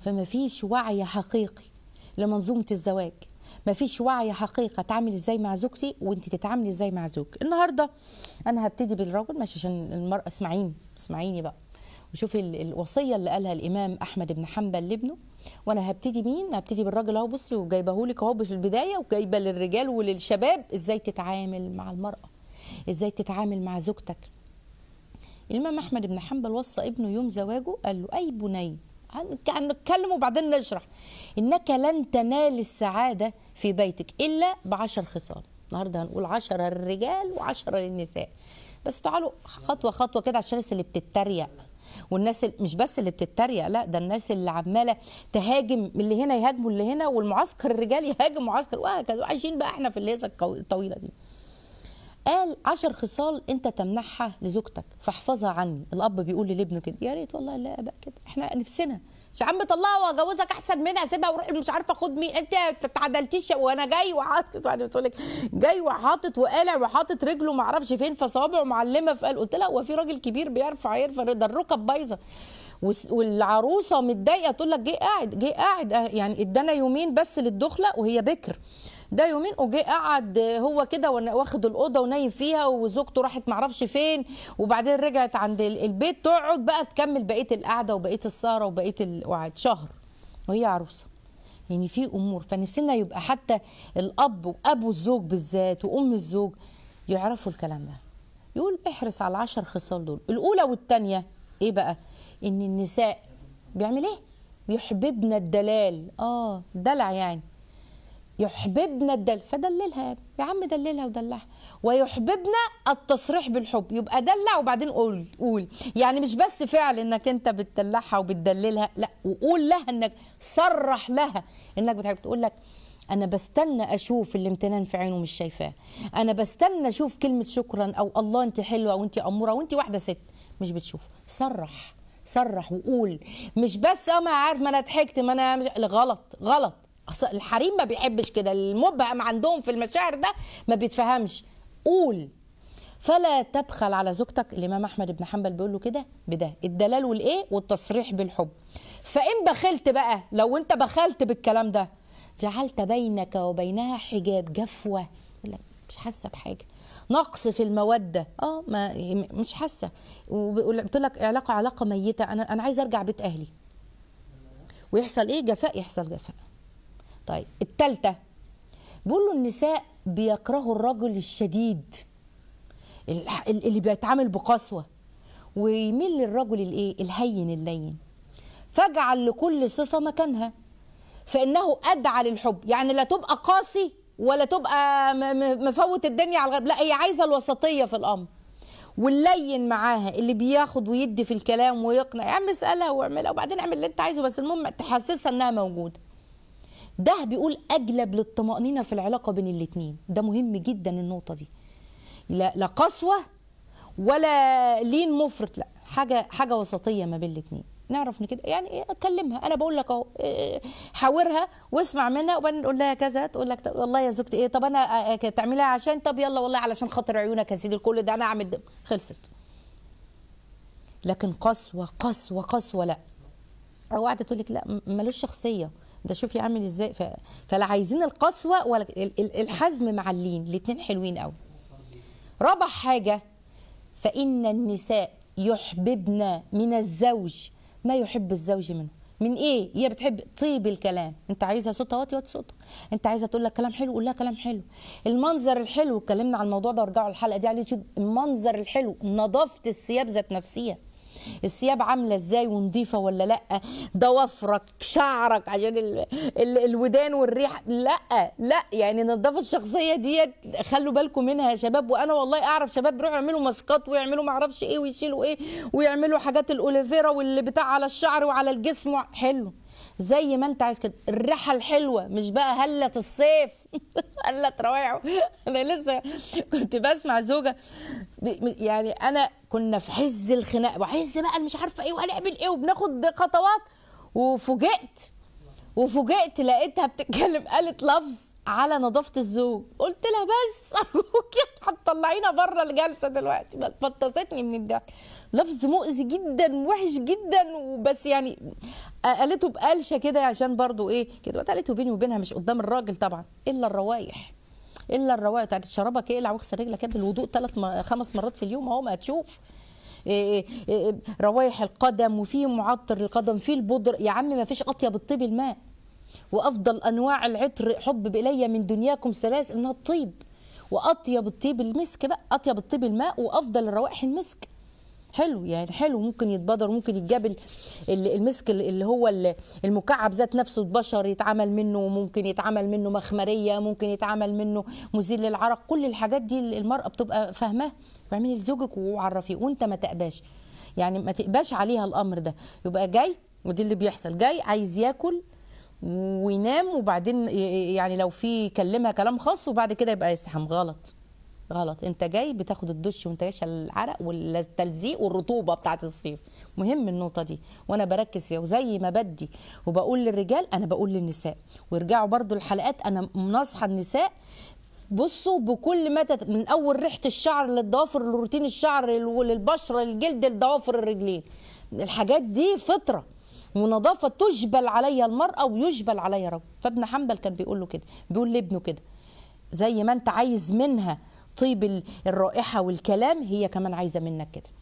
فما فيش وعي حقيقي لمنظومه الزواج ما فيش وعي حقيقه تعمل ازاي مع زوجتي وانت تتعاملي ازاي مع زوجك النهارده انا هبتدي بالرجل مش عشان المراه اسمعيني اسمعيني بقى وشوفي الوصيه اللي قالها الامام احمد بن حنبل لابنه وانا هبتدي مين هبتدي بالراجل اهو بصي وجايبهولك اهو في البدايه وجايبه للرجال وللشباب ازاي تتعامل مع المراه ازاي تتعامل مع زوجتك الامام احمد بن حنبل وصى ابنه يوم زواجه قال له اي بني هنتكلم وبعدين نشرح انك لن تنال السعاده في بيتك الا بعشر خصال النهارده هنقول 10 للرجال و10 للنساء بس تعالوا خطوه خطوه كده عشان الناس اللي بتتريق والناس مش بس اللي بتتريق لا ده الناس اللي عماله تهاجم اللي هنا يهاجموا اللي هنا والمعسكر الرجال يهاجم معسكر وهكذا عايشين بقى احنا في الليزه الطويله دي قال عشر خصال انت تمنحها لزوجتك فاحفظها عني الاب بيقول لابنه كده يا ريت والله لا بقى كده احنا نفسنا مش عم طلعها واجوزك احسن منها سيبها وروح مش عارفه خد مين انت ما تتعدلتيش وانا جاي وحاطط وانا بتقول لك جاي وحاطط وقالع وحاطط رجله ما اعرفش فين فصابعه معلمه فقال قلت لها هو في راجل كبير بيرفع يرفع ده الركب بايظه والعروسه متضايقه تقول لك جه قاعد جه قاعد يعني ادانا يومين بس للدخله وهي بكر ده يومين وجه قعد هو كده واخد الاوضه ونايم فيها وزوجته راحت معرفش فين وبعدين رجعت عند البيت تقعد بقى تكمل بقيه القعده وبقيه السهره وبقيه القعد شهر وهي عروسه يعني في امور فنفسنا يبقى حتى الاب وابو الزوج بالذات وام الزوج يعرفوا الكلام ده يقول احرص على العشر خصال دول الاولى والثانيه ايه بقى ان النساء بيعمل ايه بيحببنا الدلال اه دلع يعني يحببنا الدل فدللها يا عم دللها ودلعها ويحببنا التصريح بالحب يبقى دلع وبعدين قول قول يعني مش بس فعل انك انت بتدلعها وبتدللها لا وقول لها انك صرح لها انك بتحب تقول لك انا بستنى اشوف الامتنان في عينه مش شايفاه انا بستنى اشوف كلمه شكرا او الله انت حلوه وانت اموره وانت واحده ست مش بتشوف صرح صرح وقول مش بس اه ما عارف ما انا ضحكت ما انا مش غلط غلط اصل الحريم ما بيحبش كده المبهم عندهم في المشاعر ده ما بيتفهمش قول فلا تبخل على زوجتك الامام احمد بن حنبل بيقول له كده بده الدلال والايه والتصريح بالحب فان بخلت بقى لو انت بخلت بالكلام ده جعلت بينك وبينها حجاب جفوه لا مش حاسه بحاجه نقص في الموده اه ما مش حاسه وقلت لك علاقه علاقه ميته انا انا عايزه ارجع بيت اهلي ويحصل ايه جفاء يحصل جفاء طيب الثالثه بيقول له النساء بيكرهوا الرجل الشديد اللي بيتعامل بقسوه ويميل للرجل الايه الهين اللين فاجعل لكل صفه مكانها فانه ادعى للحب يعني لا تبقى قاسي ولا تبقى مفوت الدنيا على الغرب لا هي عايزه الوسطيه في الامر واللين معاها اللي بياخد ويدي في الكلام ويقنع يا عم اسالها واعملها وبعدين اعمل اللي انت عايزه بس المهم تحسسها انها موجوده ده بيقول اجلب للطمانينه في العلاقه بين الاثنين ده مهم جدا النقطه دي لا لا قسوه ولا لين مفرط لا حاجه حاجه وسطيه ما بين الاثنين نعرف كده يعني اكلمها انا بقول لك اهو آه، حاورها واسمع منها وبعدين نقول لها كذا تقول لك والله يا زوجتي ايه طب انا آه، آه، تعملها عشان طب يلا والله علشان خاطر عيونك يا سيدي الكل ده انا اعمل خلصت لكن قسوه قسوه قسوه لا اوعى تقول لك لا ملوش شخصيه ده شوفي عامل ازاي فلا عايزين القسوه ولا الحزم مع اللين الاثنين حلوين قوي رابع حاجه فان النساء يحببن من الزوج ما يحب الزوج منه من ايه هي بتحب طيب الكلام انت عايزها صوتها واطي واطي صوتها انت عايزه تقول لك كلام حلو قول لها كلام حلو المنظر الحلو اتكلمنا عن الموضوع ده وارجعوا الحلقه دي على اليوتيوب المنظر الحلو نظافه الثياب ذات نفسيه الثياب عامله ازاي ونضيفه ولا لا ضوافرك شعرك عشان ال... ال... الودان والريحه لا لا يعني النظافه الشخصيه دي خلوا بالكم منها يا شباب وانا والله اعرف شباب بيروحوا يعملوا ماسكات ويعملوا ما اعرفش ايه ويشيلوا ايه ويعملوا حاجات الاوليفيرا واللي بتاع على الشعر وعلى الجسم حلو زي ما انت عايز كده الريحه الحلوه مش بقى هله الصيف هله روايعه انا لسه كنت بسمع زوجه يعني انا كنا في حز الخناق وعز بقى مش عارفه ايه وهنعمل ايه وبناخد خطوات وفوجئت وفوجئت لقيتها بتتكلم قالت لفظ على نظافه الزوج قلت لها بس ارجوك هتطلعينا بره الجلسه دلوقتي فطستني من الضحك لفظ مؤذي جدا وحش جدا وبس يعني قالته بقلشه كده عشان برضو ايه كده قالته بيني وبينها مش قدام الراجل طبعا الا الروايح الا الروايح بتاعت شرابك اقلع واغسل رجلك بالوضوء ثلاث خمس مرات في اليوم اهو ما هتشوف إيه،, إيه إيه إيه روايح القدم وفي معطر القدم في البودر يا عم ما فيش اطيب الطيب الماء وافضل انواع العطر حب الي من دنياكم سلاسل انها الطيب واطيب الطيب المسك بقى اطيب الطيب الماء وافضل الروائح المسك حلو يعني حلو ممكن يتبادر ممكن يتجاب المسك اللي هو المكعب ذات نفسه البشر يتعمل منه ممكن يتعمل منه مخمريه ممكن يتعمل منه مزيل للعرق كل الحاجات دي المراه بتبقى فاهماها اعملي لزوجك وعرفيه وانت ما تقباش يعني ما تقباش عليها الامر ده يبقى جاي ودي اللي بيحصل جاي عايز ياكل وينام وبعدين يعني لو في كلمها كلام خاص وبعد كده يبقى يستحم غلط غلط انت جاي بتاخد الدش وانت جاي العرق والتلزيق والرطوبه بتاعه الصيف مهم النقطه دي وانا بركز فيها وزي ما بدي وبقول للرجال انا بقول للنساء ويرجعوا برضو الحلقات انا مناصحه النساء بصوا بكل ما تت... من اول ريحه الشعر للضوافر لروتين الشعر للبشره للجلد لضوافر الرجلين الحاجات دي فطره ونظافه تجبل علي المراه ويجبل علي رب فابن حنبل كان بيقول له كده بيقول لابنه كده زي ما انت عايز منها طيب الرائحه والكلام هي كمان عايزه منك كده